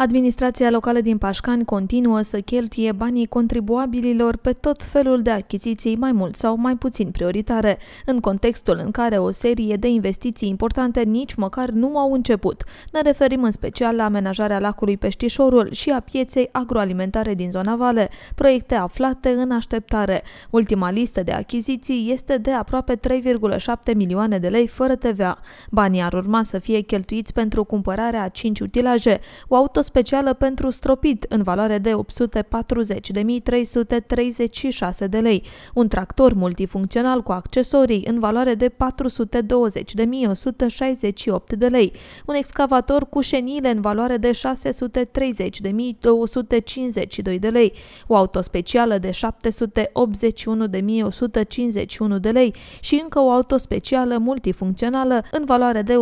Administrația locală din Pașcani continuă să cheltuie banii contribuabililor pe tot felul de achiziții mai mult sau mai puțin prioritare, în contextul în care o serie de investiții importante nici măcar nu au început. Ne referim în special la amenajarea lacului Peștișorul și a pieței agroalimentare din zona Vale, proiecte aflate în așteptare. Ultima listă de achiziții este de aproape 3,7 milioane de lei fără TVA. Banii ar urma să fie cheltuiți pentru cumpărarea a 5 utilaje, o auto specială pentru stropit în valoare de 840.336 de lei, un tractor multifuncțional cu accesorii în valoare de 420.168 de lei, un excavator cu șenile în valoare de 630.252 de lei, o auto specială de 781.151 de lei și încă o auto specială multifuncțională în valoare de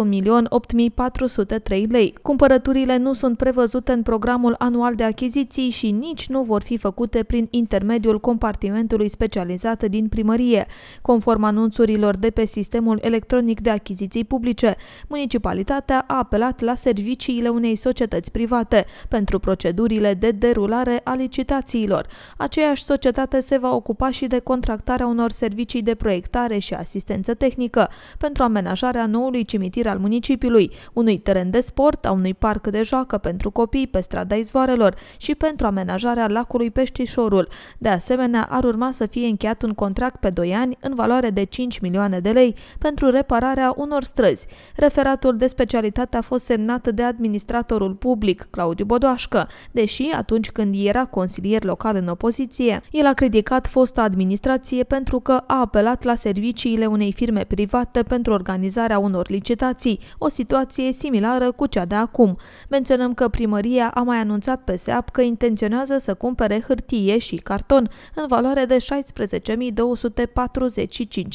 1.8403 lei. Cumpărăturile nu sunt prevăzute în programul anual de achiziții și nici nu vor fi făcute prin intermediul compartimentului specializat din primărie. Conform anunțurilor de pe sistemul electronic de achiziții publice, municipalitatea a apelat la serviciile unei societăți private pentru procedurile de derulare a licitațiilor. Aceeași societate se va ocupa și de contractarea unor servicii de proiectare și asistență tehnică pentru amenajarea noului cimitir al municipiului, unui teren de sport, a unui parc de joacă pentru copii, copii pe strada izvoarelor și pentru amenajarea lacului Peștișorul. De asemenea, ar urma să fie încheiat un contract pe 2 ani în valoare de 5 milioane de lei pentru repararea unor străzi. Referatul de specialitate a fost semnat de administratorul public, Claudiu Bodoașcă, deși atunci când era consilier local în opoziție, el a criticat fosta administrație pentru că a apelat la serviciile unei firme private pentru organizarea unor licitații, o situație similară cu cea de acum. Menționăm că primă Maria a mai anunțat pe SEAP că intenționează să cumpere hârtie și carton în valoare de 16.245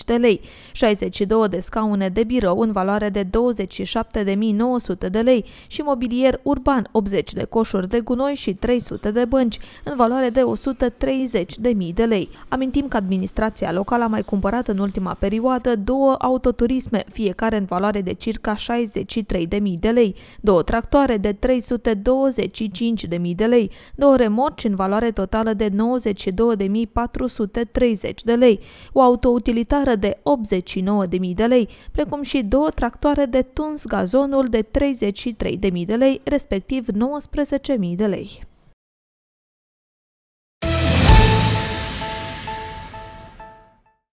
de lei, 62 de scaune de birou în valoare de 27.900 de lei și mobilier urban, 80 de coșuri de gunoi și 300 de bănci, în valoare de 130.000 de lei. Amintim că administrația locală a mai cumpărat în ultima perioadă două autoturisme, fiecare în valoare de circa 63.000 de lei, două tractoare de 300 25.000 de lei, două remorci în valoare totală de 92.430 de lei, o autoutilitară de 89.000 de lei, precum și două tractoare de tuns gazonul de 33.000 de lei, respectiv 19.000 de lei.